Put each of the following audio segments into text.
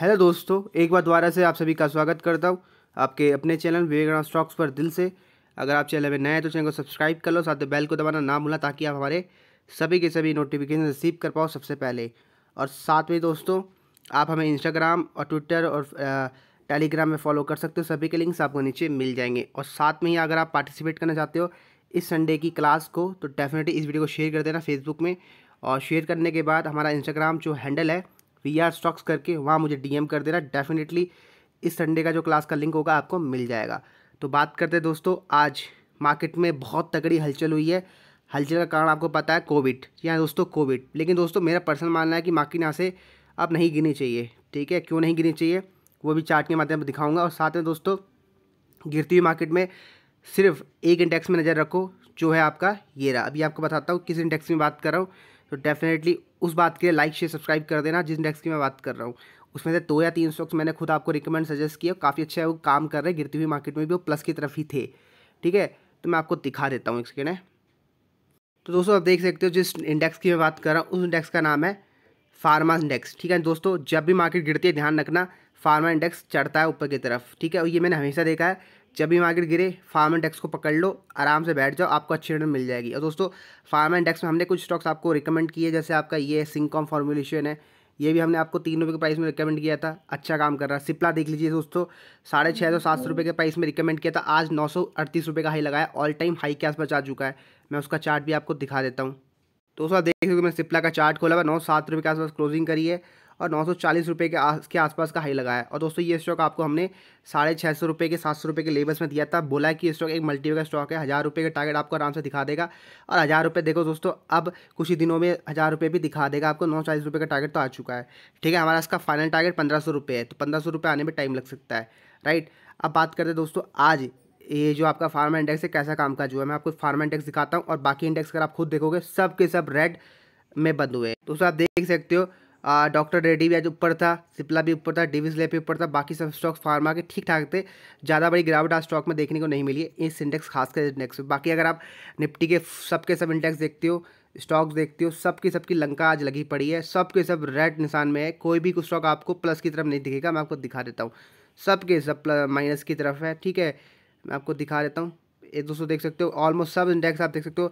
hello दोस्तों एक बार दोबारा से आप सभी का स्वागत करता हूँ आपके अपने चैनल विवेकानंद स्टॉक्स पर दिल से अगर आप चैनल में नए हैं तो चैनल को सब्सक्राइब कर लो साथ में बेल को दबाना ना भूला ताकि आप हमारे सभी के सभी नोटिफिकेशन रिसीव कर पाओ सबसे पहले और साथ में दोस्तों आप हमें इंस्टाग्राम और ट्विटर और टेलीग्राम में फॉलो कर सकते हो सभी के लिंक्स आपको नीचे मिल जाएंगे और साथ में ही अगर आप पार्टिसिपेट करना चाहते हो इस संडे की क्लास को तो डेफिनेटली इस वीडियो को शेयर कर देना फेसबुक में और शेयर करने के बाद हमारा इंस्टाग्राम जो हैंडल है वी आर स्टॉक्स करके वहाँ मुझे डीएम कर देना डेफिनेटली इस संडे का जो क्लास का लिंक होगा आपको मिल जाएगा तो बात करते हैं दोस्तों आज मार्केट में बहुत तगड़ी हलचल हुई है हलचल का कारण आपको पता है कोविड जी हाँ दोस्तों कोविड लेकिन दोस्तों मेरा पर्सनल मानना है कि मार्केट यहाँ से अब नहीं गिनी चाहिए ठीक है क्यों नहीं गिनी चाहिए वो भी चार्ट के माध्यम पर दिखाऊंगा और साथ में दोस्तों गिरती हुई मार्केट में सिर्फ एक इंडेक्स में नज़र रखो जो है आपका ये रहा अभी आपको बताता हूँ किस इंडेक्स में बात कर रहा हूँ तो डेफिनेटली उस बात के लिए लाइक शेयर सब्सक्राइब कर देना जिस इंडेक्स की मैं बात कर रहा हूँ उसमें से दो या तीन स्टॉक्स मैंने खुद आपको रिकमेंड सजेस्ट किया काफ़ी अच्छा है वो काम कर रहे हैं गिरती हुई मार्केट में भी वो प्लस की तरफ ही थे ठीक है तो मैं आपको दिखा देता हूँ इसके है तो दोस्तों आप देख सकते हो जिस इंडेक्स की मैं बात कर रहा हूँ उस इंडेक्स का नाम है फार्मा इंडेक्स ठीक है दोस्तों जब भी मार्केट गिरती है ध्यान रखना फार्मा इंडेक्स चढ़ता है ऊपर की तरफ ठीक है और ये मैंने हमेशा देखा है जब भी मार्केट गिरे फार्मा इंडेक्स को पकड़ लो आराम से बैठ जाओ आपको अच्छी रिटर्न मिल जाएगी और दोस्तों फार्मा इंडेक्स में हमने कुछ स्टॉक्स आपको रिकमेंड किए जैसे आपका ये सिंकॉम फॉर्मुलेशन है ये भी हमने आपको तीन रुपये के प्राइस में रिकमेंड किया था अच्छा काम कर रहा है सिप्ला देख लीजिए दोस्तों साढ़े छः सौ सात सौ रुपये के प्राइस में रिकमेंड किया था आज नौ सौ अड़तीस रुपये का हाई लगाया ऑल टाइम हाई के आसपास जा चुका है मैं उसका चार्ट भी आपको दिखा देता हूँ दोस्तों देख सकते मैं सिप्ला का चार्ट खोला हुआ नौ सात रुपये के आसपास क्लोजिंग करी है और नौ सौ चालीस रुपये के आस के आसपास का हाई लगाया और दोस्तों ये स्टॉक आपको हमने साढ़े छः सौ रुपये के सात सौ रुपये के लेबल्स में दिया था बोला कि ये स्टॉक एक मल्टीवे का स्टॉक है हज़ार रुपये का टारगेट आपको आराम से दिखा देगा और हज़ार रुपये देखो दोस्तों अब कुछ ही दिनों में हज़ार रुपये भी दिखा देगा आपको नौ चालीस रुपये का टारगेट तो आ चुका है ठीक है हमारा इसका फाइनल टारगेट पंद्रह सौ रुपये है तो पंद्रह सौ रुपये आने में टाइम लग सकता है राइट अब बात करते हैं दोस्तों आज ये जो आपका फार्मा इंडेक्स है कैसा काम काज हुआ है मैं आपको फार्मा इंडेक्स दिखाता हूँ और बाकी इंडेक्स अगर आप खुद देखोगे सब के सब रेड में बंद हुए दोस्तों आप देख सकते हो डॉक्टर रेड्डी भी आज ऊपर था सिप्ला भी ऊपर था डिविज लेप भी ऊपर था बाकी सब स्टॉक्स फार्मा के ठीक ठाक थे ज़्यादा बड़ी गिरावट आज स्टॉक में देखने को नहीं मिली है इस इंडेक्स खासकर इंडेक्स में बाकी अगर आप निफ्टी के सबके सब इंडेक्स देखते हो स्टॉक्स देखते हो सबकी सबकी लंका आज लगी पड़ी है सब के सब रेड निशान में है कोई भी कुछ स्टॉक आपको प्लस की तरफ नहीं दिखेगा मैं आपको दिखा देता हूँ सब के सब माइनस की तरफ है ठीक है मैं आपको दिखा देता हूँ एक दोस्तों देख सकते हो ऑलमोस्ट सब इंडेक्स आप देख सकते हो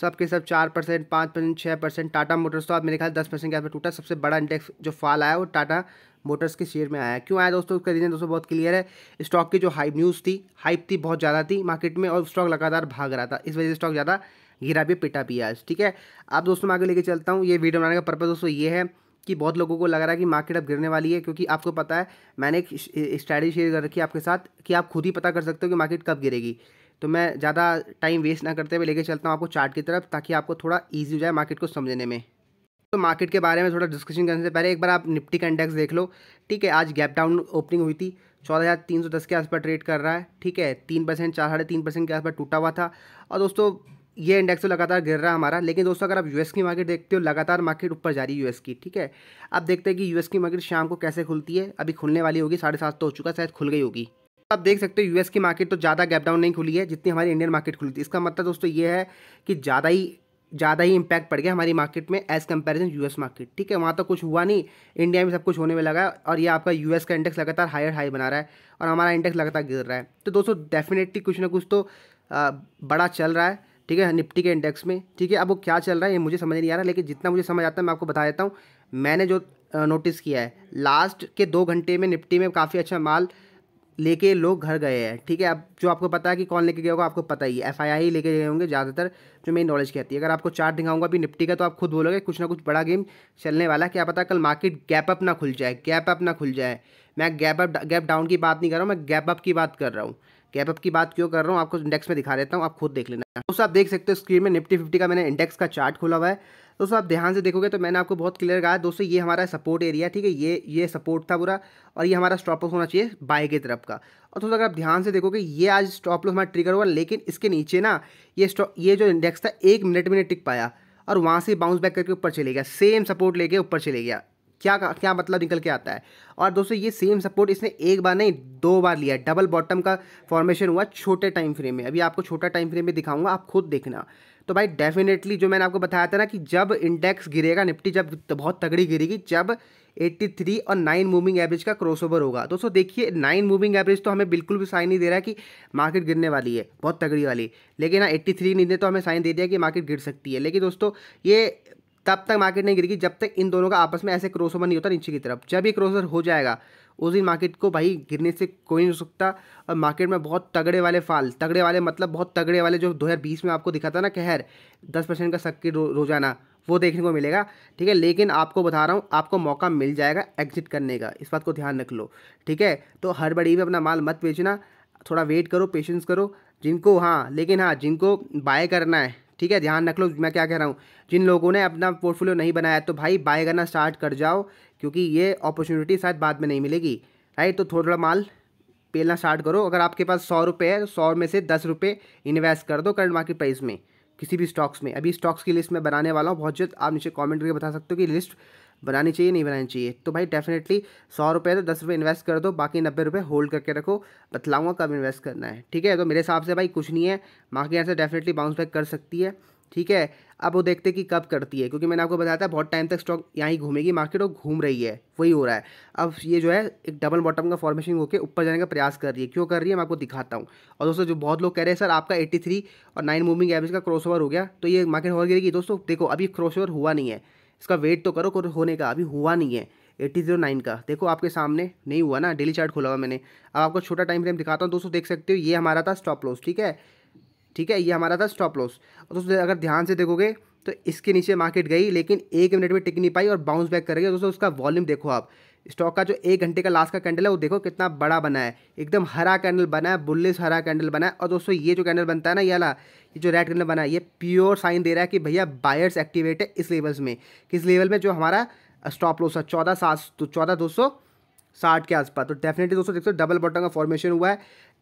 सब के सब चार परसेंट पाँच परसेंट छः परसेंट टाटा मोटर्स तो आप मेरे ख्याल दस परसेंट के आसपास टूटा सबसे बड़ा इंडेक्स जो फॉल आया वो टाटा मोटर्स के शेयर में आया क्यों आया दोस्तों उसका रीज़न दोस्तों बहुत क्लियर है स्टॉक की जो हाइप न्यूज़ थी हाइप थी बहुत ज़्यादा थी मार्केट में और स्टॉक लगातार भाग रहा था इस वजह से स्टॉक ज़्यादा गिरा भी पिटा भी आज ठीक है अब दोस्तों मैं आगे लेके चलता हूँ ये वीडियो बनाने का पर्पज़ दोस्तों ये है कि बहुत लोगों को लग रहा है कि मार्केट अब गिरने वाली है क्योंकि आपको पता है मैंने एक स्ट्रैटेजी शेयर कर रखी है आपके साथ कि आप खुद ही पता कर सकते हो कि मार्केट कब गिरेगी तो मैं ज़्यादा टाइम वेस्ट ना करते हुए लेके चलता हूँ आपको चार्ट की तरफ ताकि आपको थोड़ा ईजी हो जाए मार्केट को समझने में तो मार्केट के बारे में थोड़ा डिस्कशन करने से पहले एक बार आप निफ्टी का इंडेक्स देख लो ठीक है आज गैप डाउन ओपनिंग हुई थी चौदह हज़ार तीन सौ दस के आसपास ट्रेड कर रहा है ठीक है तीन परसेंट चार साढ़े तीन परसेंट के आसपास टूटा हुआ था और दोस्तों ये इंडेक्स तो लगातार गिर रहा है हमारा लेकिन दोस्तों अगर आप यूएस की मार्केट देखते हो लगातार मार्केट ऊपर जा रही है यूएस की ठीक है अब देखते हैं कि यूएस की मार्केट शाम को कैसे खुलती है अभी खुलने वाली होगी साढ़े सात तो हो चुका शायद खुल गई होगी आप देख सकते हो यूएस की मार्केट तो ज़्यादा गैप डाउन नहीं खुली है जितनी हमारी इंडियन मार्केट खुली थी इसका मतलब दोस्तों ये है कि ज़्यादा ही ज़्यादा ही इम्पैक्ट पड़ गया हमारी मार्केट में एज़ यू यूएस मार्केट ठीक है वहाँ तो कुछ हुआ नहीं इंडिया में सब कुछ होने में लगा है और ये आपका यूएस का इंडेक्स लगातार हायर हाई बना रहा है और हमारा इंडेक्स लगातार गिर रहा है तो दोस्तों डेफिनेटली कुछ ना कुछ तो आ, बड़ा चल रहा है ठीक है निफ्टी के इंडेक्स में ठीक है अब वो क्या चल रहा है ये मुझे समझ नहीं आ रहा लेकिन जितना मुझे समझ आता है मैं आपको बता देता हूँ मैंने जो नोटिस किया है लास्ट के दो घंटे में निफ्टी में काफ़ी अच्छा माल लेके लोग घर गए हैं ठीक है अब जो आपको पता है कि कौन लेके गया होगा आपको पता ही है एफ ही लेके गए होंगे ज़्यादातर जो मेरी नॉलेज कहती है अगर आपको चार्ट दिखाऊंगा अभी निपटी का तो आप खुद बोलोगे कुछ ना कुछ बड़ा गेम चलने वाला है क्या पता कल मार्केट गैप अप ना खुल जाए गैप अप ना खुल जाए मैं गैप अप गैप डाउन की बात नहीं कर रहा हूँ मैं गैप अप की बात कर रहा हूँ गैप अप की बात क्यों कर रहा हूँ आपको इंडेक्स में दिखा देता हूँ आप खुद देख लेना दोस्तों आप देख सकते हो स्क्रीन में निफ्टी फिफ्टी का मैंने इंडेक्स का चार्ट खोला हुआ है दोस्तों आप ध्यान से देखोगे तो मैंने आपको बहुत क्लियर कहा दोस्तों ये हमारा सपोर्ट एरिया ठीक है ये ये सपोर्ट था पूरा और ये हमारा स्टॉप लॉस होना चाहिए बाय की तरफ का और दोस्तों अगर आप ध्यान से देखोगे ये आज स्टॉप लॉस हमारा ट्रिगर हुआ लेकिन इसके नीचे ना ये स्टॉप ये जो इंडेक्स था एक मिनट में नहीं टिक पाया और वहाँ से बाउंस बैक करके ऊपर चले गया सेम सपोर्ट लेके ऊपर चले गया क्या क्या मतलब निकल के आता है और दोस्तों ये सेम सपोर्ट इसने एक बार नहीं दो बार लिया डबल बॉटम का फॉर्मेशन हुआ छोटे टाइम फ्रेम में अभी आपको छोटा टाइम फ्रेम में दिखाऊंगा आप खुद देखना तो भाई डेफिनेटली जो मैंने आपको बताया था ना कि जब इंडेक्स गिरेगा निफ्टी जब तो बहुत तगड़ी गिरेगी जब 83 और 9 मूविंग एवरेज का क्रॉसओवर होगा दोस्तों देखिए 9 मूविंग एवरेज तो हमें बिल्कुल भी साइन नहीं दे रहा है कि मार्केट गिरने वाली है बहुत तगड़ी वाली लेकिन हाँ 83 नहीं दे तो हमें साइन दे दिया कि मार्केट गिर सकती है लेकिन दोस्तों ये तब तक मार्केट नहीं गिरेगी जब तक इन दोनों का आपस में ऐसे क्रॉसओवर नहीं होता नीचे की तरफ जब ये क्रॉसओवर हो जाएगा उस दिन मार्केट को भाई गिरने से कोई नहीं सकता और मार्केट में बहुत तगड़े वाले फाल तगड़े वाले मतलब बहुत तगड़े वाले जो 2020 में आपको दिखा था ना कहर दस परसेंट का सक्की रो, रोजाना वो देखने को मिलेगा ठीक है लेकिन आपको बता रहा हूँ आपको मौका मिल जाएगा एग्जिट करने का इस बात को ध्यान रख लो ठीक है तो हर बड़ी में अपना माल मत बेचना थोड़ा वेट करो पेशेंस करो जिनको हाँ लेकिन हाँ जिनको बाय करना है ठीक है ध्यान रख लो मैं क्या कह रहा हूँ जिन लोगों ने अपना पोर्टफोलियो नहीं बनाया तो भाई बाय करना स्टार्ट कर जाओ क्योंकि ये अपॉर्चुनिटी शायद बाद में नहीं मिलेगी राइट तो थोड़ा थोड़ा माल पेलना स्टार्ट करो अगर आपके पास सौ रुपये है तो सौ में से दस रुपये इन्वेस्ट कर दो करंट मार्केट प्राइस में किसी भी स्टॉक्स में अभी स्टॉक्स की लिस्ट मैं बनाने वाला हूँ बहुत जल्द आप नीचे कमेंट करके बता सकते हो कि लिस्ट बनानी चाहिए नहीं बनानी चाहिए तो भाई डेफिनेटली सौ रुपये तो दस रुपये इन्वेस्ट कर दो बाकी नब्बे रुपये होल्ड करके रखो बतलाऊँगा कब इन्वेस्ट करना है ठीक है तो मेरे हिसाब से भाई कुछ नहीं है मार्केट यहाँ से डेफिनेटली बाउंस बैक कर सकती है ठीक है अब वो देखते कि कब करती है क्योंकि मैंने आपको बताया था बहुत टाइम तक स्टॉक यहाँ ही घूमेगी मार्केट वो घूम रही है वही हो रहा है अब ये जो है एक डबल बॉटम का फॉर्मेशन होकर ऊपर जाने का प्रयास कर रही है क्यों कर रही है मैं आपको दिखाता हूँ और दोस्तों जो बहुत लोग कह रहे हैं सर आपका 83 और 9 मूविंग एवरेज का क्रॉस हो गया तो ये मार्केट हो गिरेगी दोस्तों देखो अभी क्रॉस हुआ नहीं है इसका वेट तो करो होने का अभी हुआ नहीं है एट्टी जीरो नाइन का देखो आपके सामने नहीं हुआ ना डेली चार्ट खोला हुआ मैंने अब आपको छोटा टाइम फ्रेम दिखाता हूँ दोस्तों देख सकते हो ये हमारा था स्टॉप लॉस ठीक है ठीक है ये हमारा था स्टॉप लॉस और दोस्तों अगर ध्यान से देखोगे तो इसके नीचे मार्केट गई लेकिन एक मिनट में टिक नहीं पाई और बाउंस बैक करेगी दोस्तों उसका वॉल्यूम देखो आप स्टॉक का जो एक घंटे का लास्ट का कैंडल है वो देखो कितना बड़ा बना है एकदम हरा कैंडल बना है बुल्लिस हरा कैंडल बना है और दोस्तों ये जो कैंडल बनता है ना ये वाला ये जो रेड कैंडल बना है ये प्योर साइन दे रहा है कि भैया बायर्स एक्टिवेट है इस लेवल्स में किस लेवल में जो हमारा स्टॉप लॉस है चौदह सात तो चौदह दो सौ साठ के आसपास तो डेफिनेटली दोस्तों देखो डबल बॉटम का फॉर्मेशन हुआ है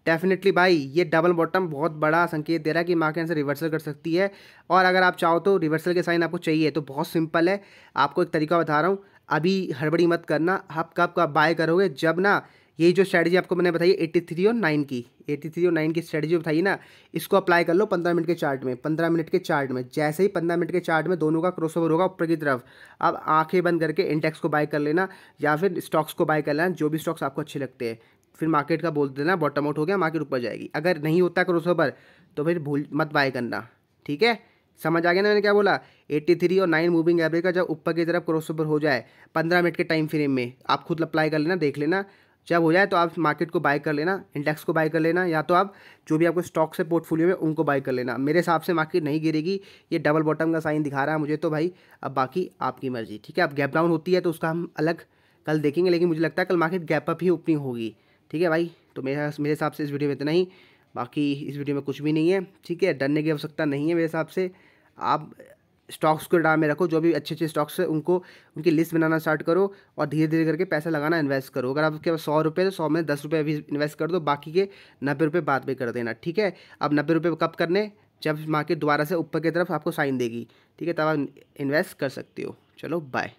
डेफिनेटली भाई ये डबल बॉटम बहुत बड़ा संकेत दे रहा है कि मार्केट से रिवर्सल कर सकती है और अगर आप चाहो तो रिवर्सल के साइन आपको चाहिए तो बहुत सिंपल है आपको एक तरीका बता रहा हूँ अभी हड़बड़ी मत करना आप कब का बाय करोगे जब ना ये जो स्ट्रैटेजी आपको मैंने बताई एट्टी थ्री और नाइन की एट्टी थ्री और नाइन की स्ट्रैटेजी बताइए ना इसको अप्लाई कर लो पंद्रह मिनट के चार्ट में पंद्रह मिनट के चार्ट में जैसे ही पंद्रह मिनट के चार्ट में दोनों का क्रॉसओवर होगा ऊपर की तरफ अब आंखें बंद करके इंडेक्स को बाय कर लेना या फिर स्टॉक्स को बाय कर लेना जो भी स्टॉक्स आपको अच्छे लगते हैं फिर मार्केट का बोल देना बॉटम आउट हो गया मार्केट ऊपर जाएगी अगर नहीं होता क्रॉस पर तो फिर भूल मत बाय करना ठीक है समझ आ गया ना मैंने क्या बोला 83 और 9 मूविंग एवरेज का जब ऊपर की तरफ क्रॉस ओवर हो जाए 15 मिनट के टाइम फ्रेम में आप खुद अप्लाई कर लेना देख लेना जब हो जाए तो आप मार्केट को बाय कर लेना इंडेक्स को बाय कर लेना या तो आप जो भी आपको स्टॉक से पोर्टफोलियो में उनको बाय कर लेना मेरे हिसाब से मार्केट नहीं गिरेगी ये डबल बॉटम का साइन दिखा रहा है मुझे तो भाई अब बाकी आपकी मर्जी ठीक है अब गैप डाउन होती है तो उसका हम अलग कल देखेंगे लेकिन मुझे लगता है कल मार्केट गैप अप ही ओपनिंग होगी ठीक है भाई तो मेरा मेरे हिसाब से इस वीडियो में इतना ही बाकी इस वीडियो में कुछ भी नहीं है ठीक है डरने की आवश्यकता नहीं है मेरे हिसाब से आप स्टॉक्स को डाल में रखो जो भी अच्छे अच्छे स्टॉक्स है उनको उनकी लिस्ट बनाना स्टार्ट करो और धीरे धीरे करके पैसा लगाना इन्वेस्ट करो अगर आपके पास सौ रुपये तो सौ में दस रुपये अभी इन्वेस्ट कर दो बाकी के नब्बे रुपये बाद में कर देना ठीक है अब नब्बे रुपये कब करने जब मार्केट दोबारा से ऊपर की तरफ आपको साइन देगी ठीक है तब आप इन्वेस्ट कर सकते हो चलो बाय